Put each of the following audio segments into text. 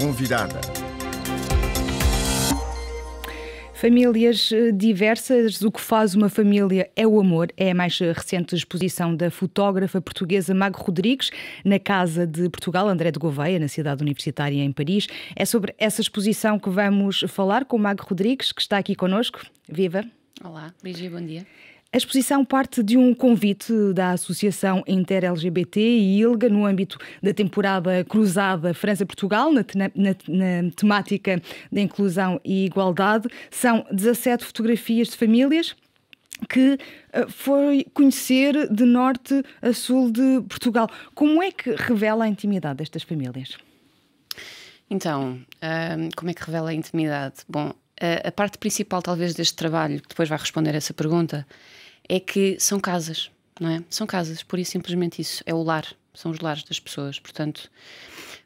convidada. Famílias eh, diversas, o que faz uma família é o amor. É a mais eh, recente exposição da fotógrafa portuguesa Mago Rodrigues na Casa de Portugal, André de Gouveia, na cidade universitária em Paris. É sobre essa exposição que vamos falar com Mago Rodrigues, que está aqui conosco. Viva! Olá, e bom dia. A exposição parte de um convite da Associação Inter-LGBT e ILGA no âmbito da temporada cruzada França-Portugal, na, na, na, temática da inclusão e igualdade. São 17 fotografias de famílias que eh, foi conhecer de norte a sul de Portugal. Como é que revela a intimidade destas famílias? Então, como é que revela a intimidade? Bom, a parte principal, talvez, deste trabalho, que depois vai responder essa pergunta, é que são casas, não é? São casas, por isso simplesmente isso, é o lar, são os lares das pessoas, portanto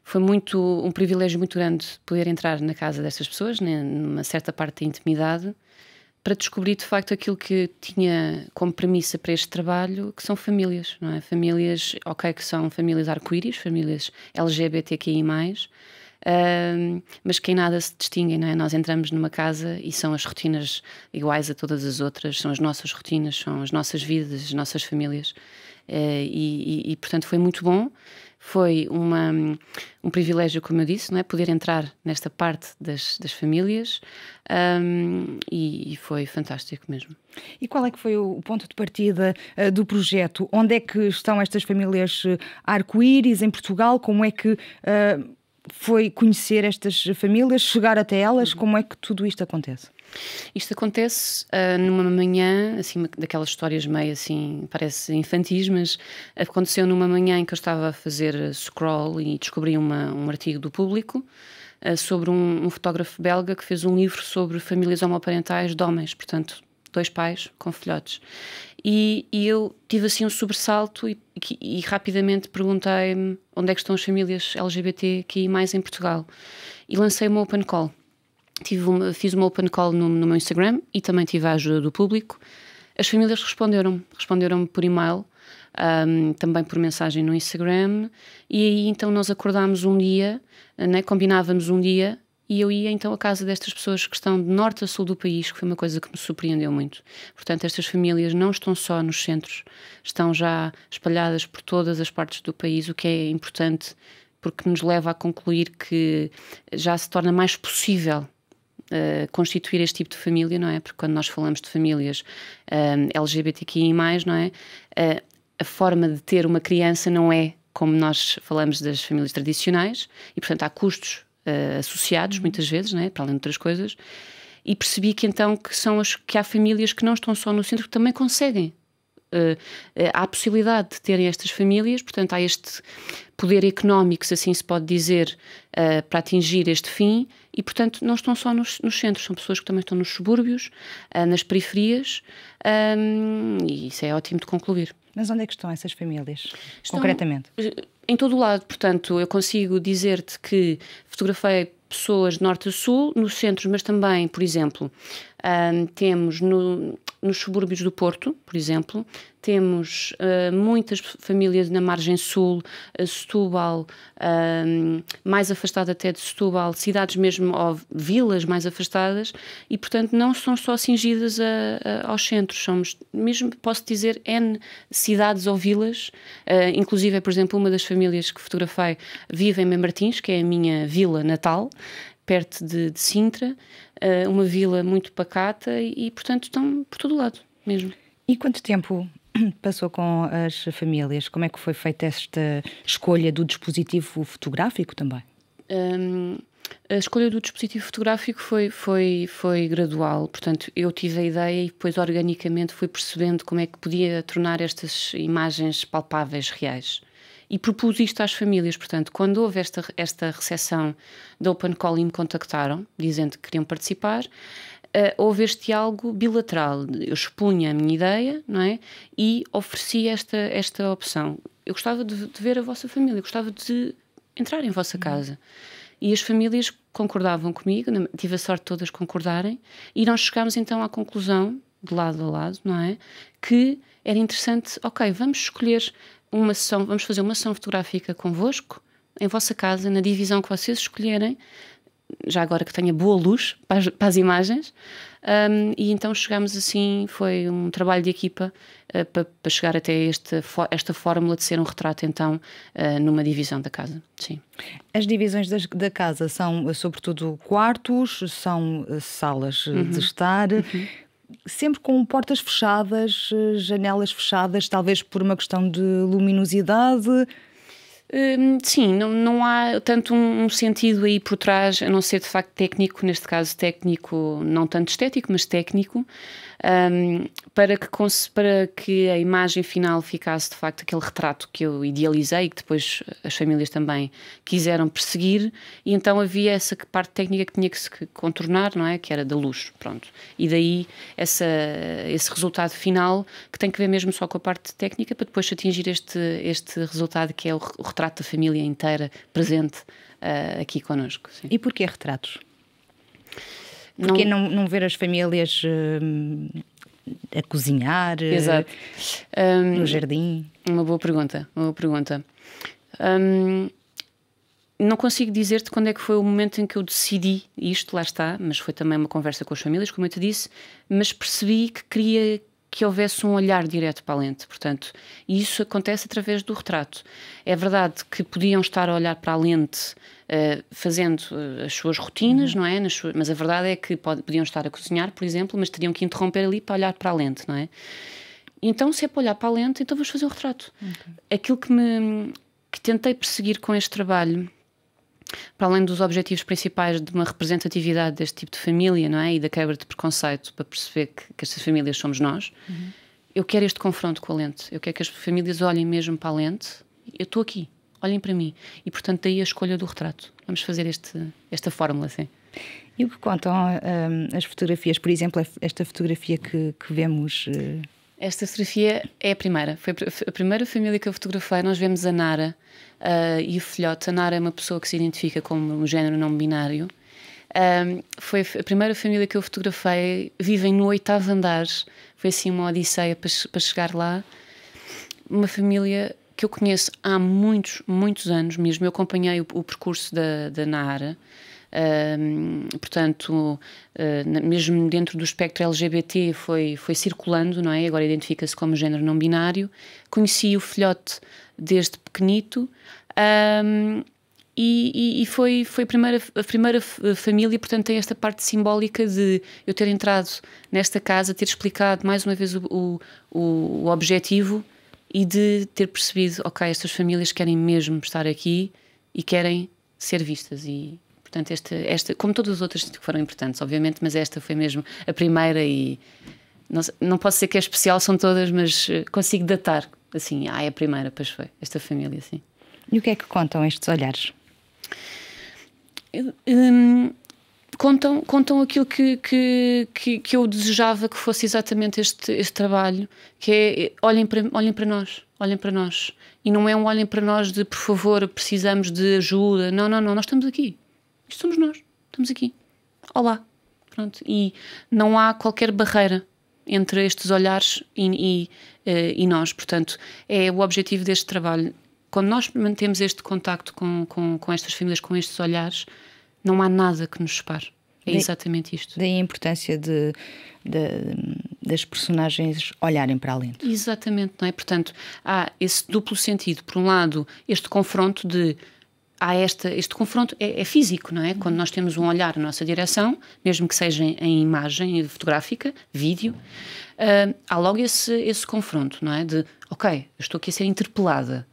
foi muito um privilégio muito grande poder entrar na casa destas pessoas, né, numa certa parte da intimidade, para descobrir de facto aquilo que tinha como premissa para este trabalho, que são famílias, não é? Famílias, ok, que são famílias arco-íris, famílias LGBTQI+, mas que em nada se distinguem, não é? Nós entramos numa casa e são as rotinas iguais a todas as outras, são as nossas rotinas, são as nossas vidas, as nossas famílias. Uh, e, e, e, portanto foi muito bom foi uma, um privilégio como eu disse não é poder entrar nesta parte das, das famílias um, e, e, foi fantástico mesmo e qual é que foi o ponto de partida uh, do projeto onde é que estão estas famílias eh, arco-íris em Portugal como é que uh, foi conhecer estas famílias, chegar até elas, uhum. como é que tudo isto acontece? Isto acontece uh, numa manhã, assim, daquelas histórias meio assim, parece infantis, mas aconteceu numa manhã em que eu estava a fazer scroll e descobri uma, um artigo do público uh, sobre um, um, fotógrafo belga que fez um livro sobre famílias homoparentais de homens, portanto, dois pais com filhotes. E, e eu tive assim um sobressalto e, e rapidamente perguntei-me onde é que estão as famílias LGBTQI mais em Portugal. E lancei uma open call. Tive uma, fiz uma open call no, no meu Instagram e também tive a ajuda do público. As famílias responderam-me, responderam por e-mail, um, também por mensagem no Instagram, e aí então nós acordámos um dia, né, combinávamos um dia e eu ia então à casa destas pessoas que estão de norte a sul do país, que foi uma coisa que me surpreendeu muito. Portanto, estas famílias não estão só nos centros, estão já espalhadas por todas as partes do país, o que é importante porque nos leva a concluir que já se torna mais possível Uh, constituir este tipo de família, não é? Porque quando nós falamos de famílias uh, eh, LGBTQI, não é? Uh, a forma de ter uma criança não é como nós falamos das famílias tradicionais e, portanto, há custos uh, associados muitas vezes, né, para além de outras coisas, e percebi que então que são as, que há famílias que não estão só no centro que também conseguem. Uh, uh, há a possibilidade de terem estas famílias, portanto há este poder económico, se assim se pode dizer, para atingir este fim e, portanto, não estão só nos, nos centros, são pessoas que também estão nos subúrbios, nas periferias um, e isso é ótimo de concluir. Mas onde é que estão essas famílias, estão, concretamente? em todo o lado. Portanto, eu consigo dizer-te que fotografei pessoas de norte a sul, no centro, mas também, por exemplo, um, temos no, nos subúrbios do Porto, por exemplo, temos uh, muitas famílias na margem sul, uh, Setúbal, uh, mais afastada até de Setúbal, cidades mesmo, ou vilas mais afastadas, e portanto não são só cingidas a, a, aos centros, somos mesmo, posso dizer, N cidades ou vilas, eh, inclusive, por exemplo, uma das famílias que fotografei vive em Martins, que é a minha vila natal, perto de, de Sintra, uh, uma vila muito pacata e, portanto, estão por todo lado mesmo. E quanto tempo passou com as famílias? Como é que foi feita esta escolha do dispositivo fotográfico também? Um, ehm, a escolha do dispositivo fotográfico foi, foi, foi gradual, portanto, eu tive a ideia e depois organicamente fui percebendo como é que podia tornar estas imagens palpáveis, reais e propus isto às famílias. Portanto, quando houve esta, esta recepção da Open Call e me contactaram, dizendo que queriam participar, uh, houve este diálogo bilateral. Eu expunha a minha ideia não é? e ofereci esta, esta opção. Eu gostava de, de ver a vossa família, eu gostava de entrar em vossa casa. E as famílias concordavam comigo, tive a sorte de todas concordarem, e nós chegámos então à conclusão, de lado a lado, não é? Que era interessante, ok, vamos escolher uma sessão, vamos fazer uma sessão fotográfica convosco, em vossa casa, na divisão que vocês escolherem, já agora que tenha boa luz para as, para as imagens. Um, e então chegámos assim, foi um trabalho de equipa uh, eh, para, para, chegar até esta, esta fórmula de ser um retrato, então, uh, numa divisão da casa. Sim. As divisões das, da casa são, sobretudo, quartos, são eh, salas uhum. de estar. Uhum sempre com portas fechadas, eh, janelas fechadas, talvez por uma questão de luminosidade. Hum, sim, não, não há tanto um, sentido aí por trás, a não ser de facto técnico, neste caso técnico, não tanto estético, mas técnico, um, para, que para que a imagem final ficasse de facto aquele retrato que eu idealizei e que depois as famílias também quiseram perseguir, e então havia essa parte técnica que tinha que se contornar, não é? Que era da luz, pronto. E daí essa, esse resultado final que tem que ver mesmo só com a parte técnica para depois atingir este, este resultado que é o, o retrato da família inteira presente uh, aqui connosco. Sim. E porquê retratos? Porque não, não, ver as famílias hum, a cozinhar eh, Exato. Hum, no jardim? Uma boa pergunta, uma boa pergunta. Um, não consigo dizer-te quando é que foi o momento em que eu decidi isto, lá está, mas foi também uma conversa com as famílias, como eu te disse, mas percebi que queria que houvesse um olhar direto para a lente, portanto, e isso acontece através do retrato. É verdade que podiam estar a olhar para a lente uh, fazendo eh, as suas rotinas, uhum. não é? Suas, mas a verdade é que pod, podiam estar a cozinhar, por exemplo, mas teriam que interromper ali para olhar para a lente, não é? Então, se é para olhar para a lente, então vamos fazer o retrato. Okay. Aquilo que me que tentei perseguir com este trabalho para além dos objetivos principais de uma representatividade deste tipo de família, não é? E da quebra de preconceito para perceber que, que estas famílias somos nós, uhum. eu quero este confronto com a lente. Eu quero que as famílias olhem mesmo para a lente. Eu estou aqui, olhem para mim. E portanto, daí a escolha do retrato. Vamos fazer este, esta fórmula, sim. E o que contam hum, as fotografias, por exemplo, esta fotografia que, que vemos. Eh, esta fotografia é a primeira. Foi a primeira família que eu fotografei. Nós vemos a Nara uh, e o filhote. A Nara é uma pessoa que se identifica como um género não binário. foi a primeira família que eu fotografei. Vivem no oitavo andar. Foi assim uma odisseia para, para chegar lá. Uma família que eu conheço há muitos, muitos anos mesmo. Eu acompanhei o, o percurso da, da Nara portanto, uh, mesmo dentro do espectro LGBT foi, foi circulando, não é? Agora identifica-se como género não binário. Conheci o filhote desde pequenito. Um, e, e, e, foi, foi a, primeira, a primeira família, portanto, tem esta parte simbólica de eu ter entrado nesta casa, ter explicado mais uma vez o, o, o objetivo e de ter percebido, ok, estas famílias querem mesmo estar aqui e querem ser vistas. E, Portanto, esta, esta, como todas as outras que foram importantes, obviamente, mas esta foi mesmo a primeira e não, não posso dizer que é especial, são todas, mas eh, consigo datar assim, ah, é a primeira, pois foi, esta família, assim. E o que é que contam estes olhares? Hum, contam, contam aquilo que, que, que, que, eu desejava que fosse exatamente este, este trabalho, que é eh, olhem para, olhem para nós, olhem para nós. E não é um olhem para nós de por favor, precisamos de ajuda. Não, não, não, nós estamos aqui. Isto somos nós. Estamos aqui. Olá. Pronto. E não há qualquer barreira entre estes olhares e, e, eh, e nós. Portanto, é o objetivo deste trabalho. Quando nós mantemos este contacto com, com, com estas famílias, com estes olhares, não há nada que nos separe. É exatamente isto. Daí a importância de, de, das personagens olharem para além. Exatamente, não é? Portanto, há esse duplo sentido. Por um lado, este confronto de há este confronto, é, é, físico, não é? Uhum. Quando nós temos um olhar na nossa direção, mesmo que seja em, em imagem fotográfica, vídeo, uh, há logo esse, esse confronto, não é? De, ok, eu estou aqui a ser interpelada.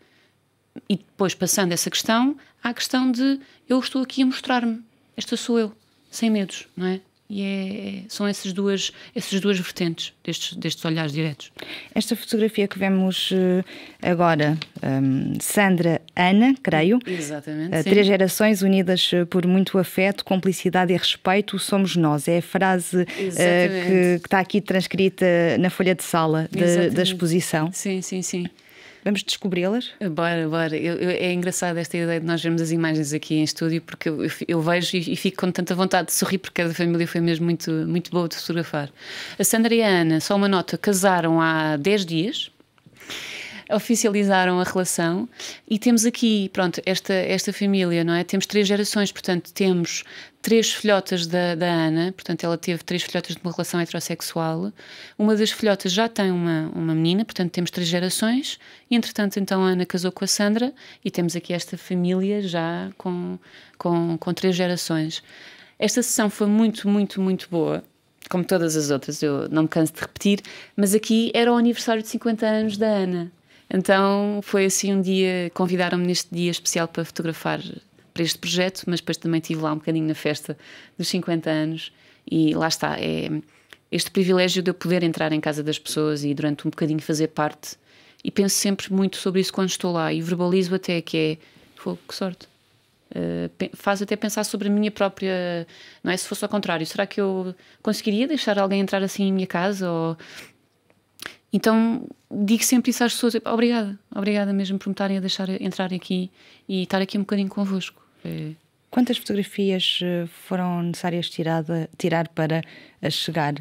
E depois, passando essa questão, há a questão de eu estou aqui a mostrar-me, esta sou eu, sem medos, não é? E é, são essas duas, essas duas vertentes destes, destes olhares diretos. Esta fotografia que vemos eh, agora, um, Sandra Ana, creio. Exatamente. Uh, três gerações unidas eh, por muito afeto, cumplicidade e respeito, somos nós. É a frase uh, que, que, está aqui transcrita na folha de sala de, da exposição. Sim, sim, sim. Vamos descobri-las? Eh, bora, bora. Eu, eu, é engraçada esta ideia de nós vermos as imagens aqui em estúdio, porque eu, eu vejo e, e, fico com tanta vontade de sorrir, porque a família foi mesmo muito, muito boa de fotografar. A Sandra e a Ana, só uma nota, casaram há 10 dias oficializaram a relação e temos aqui, pronto, esta, esta família, não é? Temos três gerações, portanto, temos três filhotas da, da Ana, portanto, ela teve três filhotas de uma relação heterossexual. Uma das filhotas já tem uma, uma menina, portanto, temos três gerações. Entretanto, então, a Ana casou com a Sandra e temos aqui esta família já com, com, com três gerações. Esta sessão foi muito, muito, muito boa como todas as outras, eu não me canso de repetir, mas aqui era o aniversário de 50 anos da Ana. Então foi assim um dia, convidaram-me neste dia especial para fotografar para este projeto, mas depois também estive lá um bocadinho na festa dos 50 anos e lá está, é este privilégio de eu poder entrar em casa das pessoas e durante um bocadinho fazer parte e penso sempre muito sobre isso quando estou lá e verbalizo até que é, fogo, que sorte. Uh, faz até pensar sobre a minha própria. Não é? Se fosse ao contrário, será que eu conseguiria deixar alguém entrar assim em minha casa? Ou então digo sempre isso às pessoas: obrigada, obrigada mesmo por me estarem a deixar entrar aqui e estar aqui um bocadinho convosco. É. Quantas fotografias eh, foram necessárias tirada, tirar para eh, chegar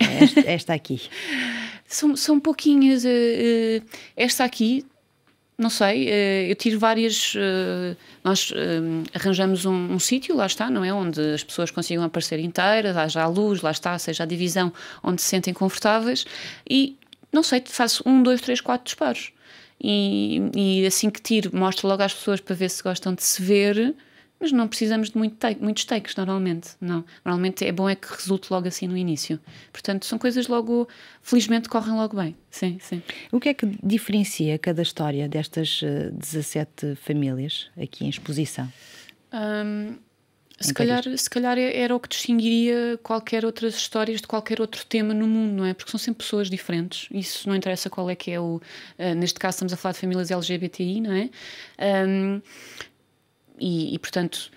a esta, esta aqui? são, são pouquinhas. Eh, esta aqui, não sei, eu tiro várias. Nós arranjamos um, um sítio, lá está, não é? Onde as pessoas consigam aparecer inteiras, haja a luz, lá está, seja a divisão onde se sentem confortáveis e não sei, faço um, dois, três, quatro disparos. E, e assim que tiro, mostro logo às pessoas para ver se gostam de se ver, mas não precisamos de muito take, muitos takes normalmente, não. Normalmente é bom é que resulte logo assim no início. Portanto, são coisas logo, felizmente, correm logo bem. Sim, sim. O que é que diferencia cada história destas 17 eh, famílias aqui em exposição? Um, se calhar, se calhar é, era o que distinguiria qualquer outras histórias de qualquer outro tema no mundo, não é? Porque são sempre pessoas diferentes. Isso não interessa qual é que é o. Uh, neste caso, estamos a falar de famílias LGBTI, não é? Um, e, e, portanto,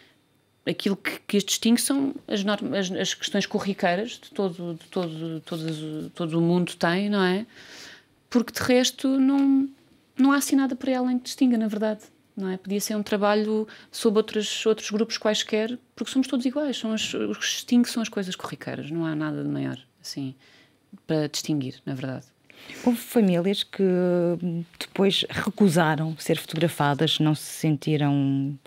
aquilo que, que as distingue são as, normas, as, as, questões corriqueiras de todo, de todo, todo o mundo tem, não é? Porque de resto não, não há assim nada para ela em que distinga, na verdade não é? Podia ser um trabalho sobre outros, outros grupos quaisquer, porque somos todos iguais, são as, os que distingue são as coisas corriqueiras, não há nada de maior, assim, para distinguir, na verdade. Houve famílias que hum, depois recusaram ser fotografadas, não se sentiram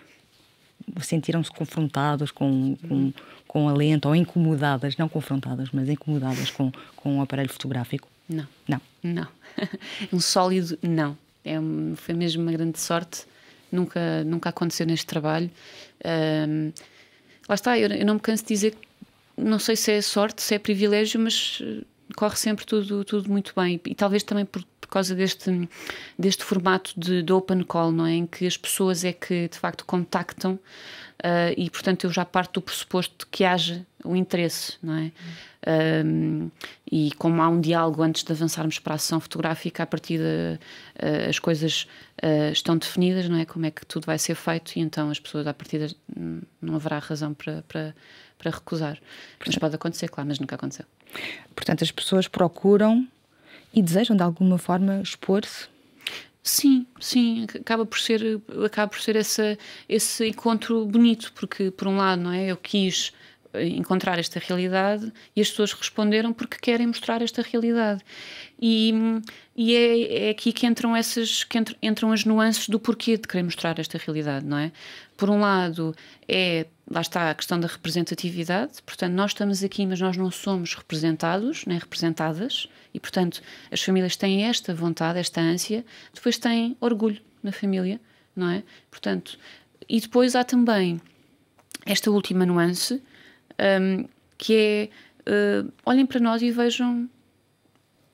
sentiram-se confrontados com, com, com a lente ou incomodadas, não confrontadas, mas incomodadas com, com o aparelho fotográfico? Não. Não. Não. um sólido não. É, foi mesmo uma grande sorte nunca, nunca aconteceu neste trabalho. Um, lá está, eu, eu, não me canso de dizer, não sei se é sorte, se é privilégio, mas eh, corre sempre tudo, tudo muito bem. E talvez também por, por causa deste, deste formato de, de, open call, não é? Em que as pessoas é que de facto contactam uh, e, portanto, eu já parto do pressuposto de que haja o interesse, não é? Um, e como há um diálogo antes de avançarmos para a sessão fotográfica, a partir de, uh, as coisas uh, estão definidas, não é? Como é que tudo vai ser feito e então as pessoas, a partir de, não haverá razão para, para, para recusar. Portanto, mas pode acontecer, claro, mas nunca aconteceu. Portanto, as pessoas procuram e desejam de alguma forma expor-se Sim, sim, acaba por ser, acaba por ser essa, esse encontro bonito, porque por um lado, não é, eu quis encontrar esta realidade e as pessoas responderam porque querem mostrar esta realidade. E, e é, é, aqui que entram essas que entram as nuances do porquê de querer mostrar esta realidade, não é? Por um lado, é lá está a questão da representatividade, portanto, nós estamos aqui, mas nós não somos representados nem representadas, e portanto, as famílias têm esta vontade, esta ânsia, depois têm orgulho na família, não é? Portanto, e depois há também esta última nuance um, que é uh, olhem para nós e vejam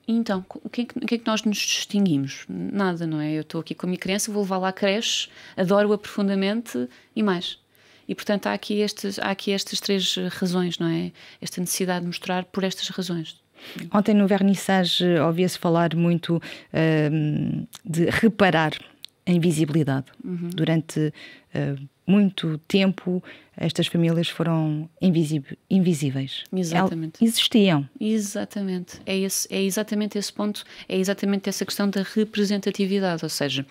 então, o que, é que, o que, é que, nós nos distinguimos? Nada, não é? Eu estou aqui com a minha criança, vou levar lá à creche, adoro-a profundamente e mais. E, portanto, há aqui, estes, há aqui estas três razões, não é? Esta necessidade de mostrar por estas razões. Ontem no Vernissage eh, ouvia-se falar muito uh, de reparar a invisibilidade uhum. durante uh, muito tempo estas famílias foram invisíveis. É exatamente. existiam. Exatamente. É, esse, é exatamente esse ponto, é exatamente essa questão da representatividade. Ou seja,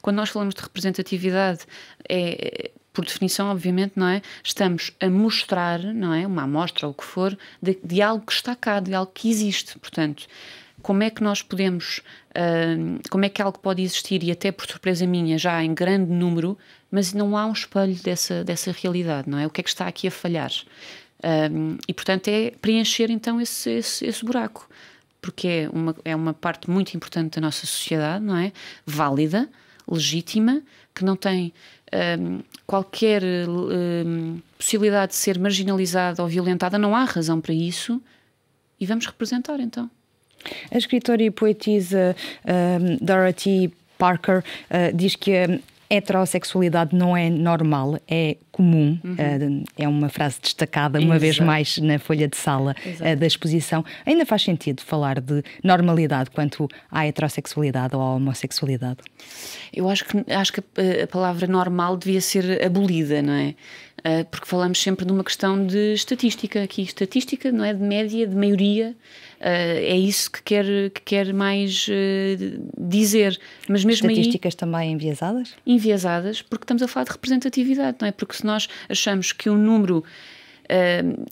quando nós falamos de representatividade, é, por definição, obviamente, não é? Estamos a mostrar, não é? Uma amostra ou o que for, de, de algo que está cá, de algo que existe. Portanto, como é que nós podemos, uh, como é que algo pode existir e até por surpresa minha, já em grande número, mas não há um espelho dessa, dessa realidade, não é? O que é que está aqui a falhar? Um, e, portanto, é preencher então esse, esse, esse buraco, porque é uma, é uma parte muito importante da nossa sociedade, não é? Válida, legítima, que não tem um, qualquer um, possibilidade de ser marginalizada ou violentada, não há razão para isso, e vamos representar então. A escritora e poetisa um, Dorothy Parker uh, diz que a, heterossexualidade não é normal, é comum, uhum. Eh, é uma frase destacada uma Exato. vez mais na folha de sala eh, Exato. da exposição. Ainda faz sentido falar de normalidade quanto à heterossexualidade ou à homossexualidade? Eu acho que, acho que a palavra normal devia ser abolida, não é? Eh, porque falamos sempre de uma questão de estatística aqui. Estatística, não é? De média, de maioria. Eh, é isso que quer, que quer mais eh, dizer. Mas mesmo Estatísticas aí, também enviesadas? Enviesadas, porque estamos a falar de representatividade, não é? Porque se nós achamos que um número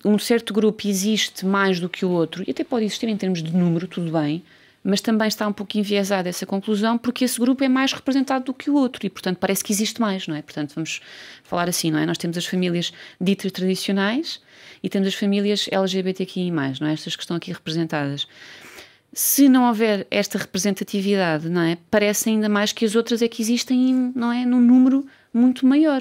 um certo grupo existe mais do que o outro, e até pode existir em termos de número, tudo bem, mas também está um pouco enviesada essa conclusão porque esse grupo é mais representado do que o outro e, portanto, parece que existe mais, não é? Portanto, vamos falar assim, não é? Nós temos as famílias ditas tradicionais e temos as famílias LGBTQI+, não é? Estas que estão aqui representadas. Se não houver esta representatividade, não é? Parece ainda mais que as outras é que existem, não é? Num número muito maior.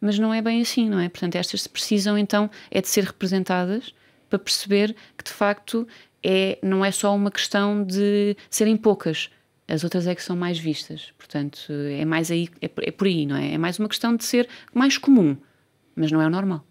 Mas não é bem assim, não é? Portanto, estas precisam, então, é de ser representadas para perceber que, de facto, é, não é só uma questão de serem poucas. As outras é que são mais vistas. Portanto, é mais aí, é, é por aí, não é? É mais uma questão de ser mais comum, mas não é o normal.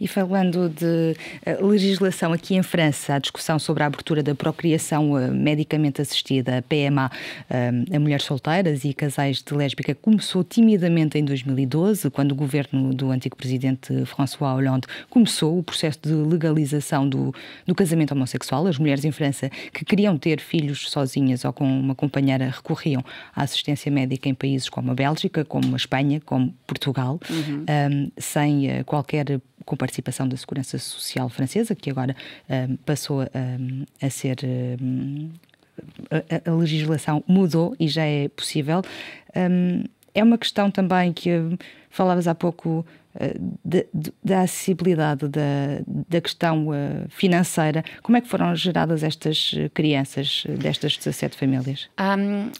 E falando de eh, legislação aqui em França, a discussão sobre a abertura da procriação eh, medicamente assistida, a PMA, eh, a mulheres solteiras e casais de lésbica começou timidamente em 2012, quando o governo do antigo presidente François Hollande começou o processo de legalização do, do casamento homossexual. As mulheres em França que queriam ter filhos sozinhas ou com uma companheira recorriam à assistência médica em países como a Bélgica, como a Espanha, como Portugal, uhum. sem qualquer com participação da Segurança Social Francesa, que agora um, passou um, a ser. Um, a, a, legislação mudou e já é possível. Hum, é uma questão também que hum, falavas há pouco eh, de, de, da acessibilidade, da, da questão uh, financeira. Como é que foram geradas estas eh, crianças destas 17 famílias? Um,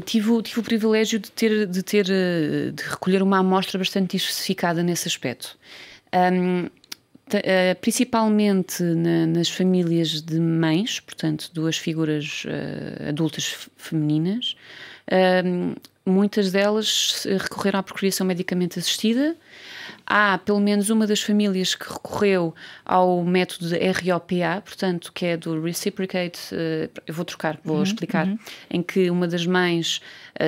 tive, tive o privilégio de ter, de ter de recolher uma amostra bastante diversificada nesse aspecto. Um, Uh, eh, principalmente na, nas famílias de mães, portanto, duas figuras uh, adultas femininas. muitas delas recorreram à procriação medicamente assistida. Há pelo menos uma das famílias que recorreu ao método de ROPA, portanto, que é do Reciprocate. Eh, eu vou trocar, vou uhum, explicar. Uhum. Em que uma das mães,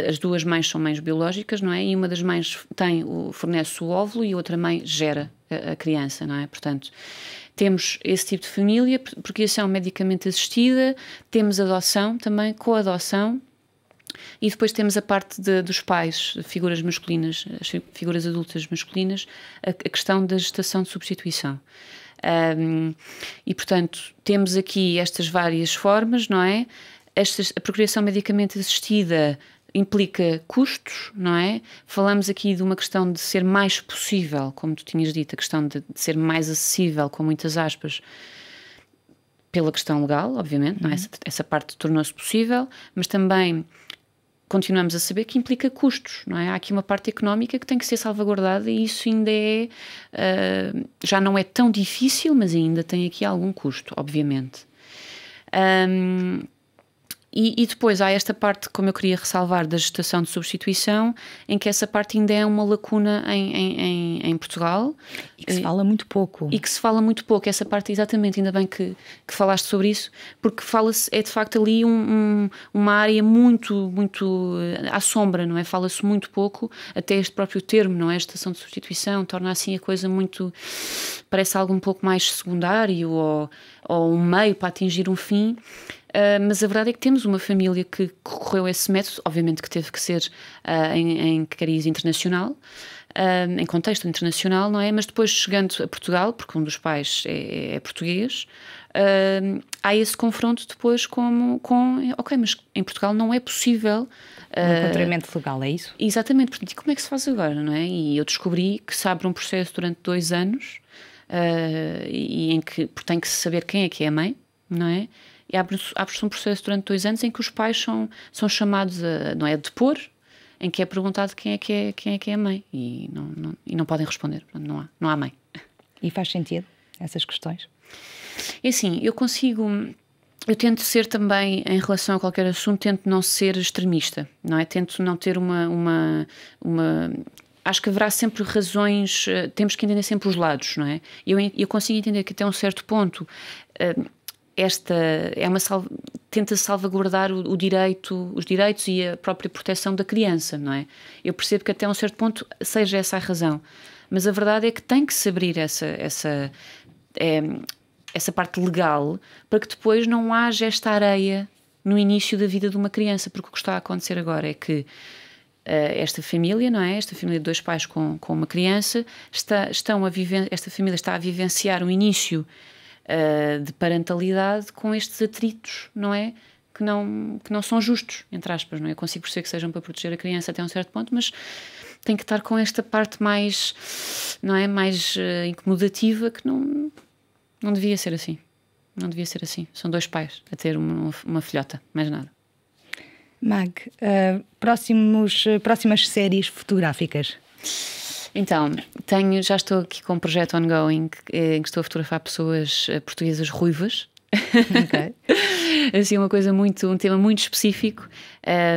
as duas mães são mães biológicas, não é? E uma das mães tem, fornece o óvulo e outra mãe gera a, criança, não é? Portanto, temos esse tipo de família, procriação é medicamente assistida, temos adoção também, coadoção, e depois temos a parte de, dos pais, figuras masculinas, figuras adultas masculinas, a, a questão da gestação de substituição. Um, e, portanto, temos aqui estas várias formas, não é? Esta a procriação medicamente assistida implica custos, não é? Falamos aqui de uma questão de ser mais possível, como tu tinhas dito, a questão de, de ser mais acessível, com muitas aspas, pela questão legal, obviamente, é? uhum. é? essa, essa parte tornou-se possível, mas também continuamos a saber que implica custos, não é? Há aqui uma parte económica que tem que ser salvaguardada e isso ainda é. Uh, já não é tão difícil, mas ainda tem aqui algum custo, obviamente. Um, e, e, depois há esta parte, como eu queria ressalvar, da gestação de substituição, em que essa parte ainda é uma lacuna em, em, em, Portugal. E que se fala muito pouco. E que se fala muito pouco. Essa parte, exatamente, ainda bem que, que falaste sobre isso, porque fala-se, é de facto ali um, um, uma área muito, muito eh, à sombra, não é? Fala-se muito pouco, até este próprio termo, não é? Gestação de substituição, torna assim a coisa muito. parece algo um pouco mais secundário ou, ou um meio para atingir um fim. Ah, mas a verdade é que temos uma família que correu esse método, obviamente que teve que ser uh, em, em cariz internacional, uh, em contexto internacional, não é? Mas depois chegando a Portugal, porque um dos pais é, é português, há esse confronto depois com, com, ok, mas em Portugal não é possível. Um encontramento legal, é isso? Exatamente, porque como é que se faz agora, não é? E eu descobri que se abre um processo durante dois anos. e em que tem que se saber quem é que é a mãe, não é? e abre-se um processo durante dois anos em que os pais são, são chamados a, não é, a depor, em que é perguntado quem é que é, quem é, que é a mãe e não, não e não podem responder, não há, não há mãe. E faz sentido essas questões? E é assim, eu consigo eu tento ser também, em relação a qualquer assunto, tento não ser extremista, não é? Tento não ter uma. uma, uma acho que haverá sempre razões, eh, temos que entender sempre os lados, não é? Eu, eu consigo entender que até um certo ponto. Uh, esta é uma tenta salvaguardar o, o, direito, os direitos e a própria proteção da criança, não é? Eu percebo que até um certo ponto seja essa a razão, mas a verdade é que tem que se abrir essa essa é, essa parte legal para que depois não haja esta areia no início da vida de uma criança, porque o que está a acontecer agora é que eh, esta família, não é? Esta família de dois pais com, com uma criança, está, estão a viven esta família está a vivenciar o início uh, de parentalidade com estes atritos, não é? Que não, que não são justos, entre aspas, não é? Eu consigo perceber que sejam para proteger a criança até um certo ponto, mas tem que estar com esta parte mais, não é? Mais uh, incomodativa que não, não devia ser assim. Não devia ser assim. São dois pais a ter uma, uma filhota, mais nada. Mag, uh, próximos, próximas séries fotográficas? Então, tenho, já estou aqui com um projeto ongoing eh, em que estou a fotografar pessoas eh, portuguesas ruivas. Okay. assim, uma coisa muito, um tema muito específico.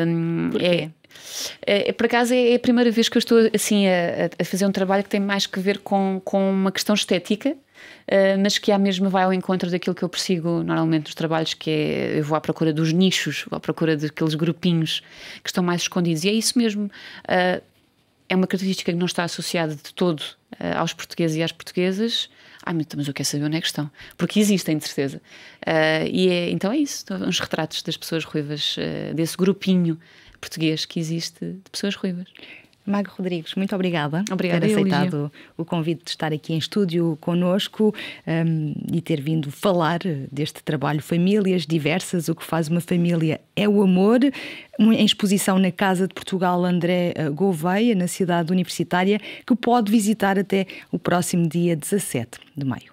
Um, é, é, é, por acaso é, é a primeira vez que eu estou assim a, a fazer um trabalho que tem mais que ver com, com uma questão estética. Uh, mas que a mesma vai ao encontro daquilo que eu persigo normalmente nos trabalhos, que é eu vou à procura dos nichos, vou à procura daqueles grupinhos que estão mais escondidos. E é isso mesmo. Uh, é uma característica que não está associada de todo uh, aos portugueses e às portuguesas. Ai, mas eu quero saber onde é que estão. Porque existem, de certeza. Uh, e é, então é isso. Então, uns retratos das pessoas ruivas, uh, desse grupinho português que existe de pessoas ruivas. Mago Rodrigues, muito obrigada, obrigada por ter aceitado o convite de estar aqui em estúdio conosco um, e ter vindo falar deste trabalho Famílias Diversas, o que faz uma família é o amor, em exposição na Casa de Portugal André eh, Gouveia, na cidade universitária, que pode visitar até o próximo dia 17 de maio.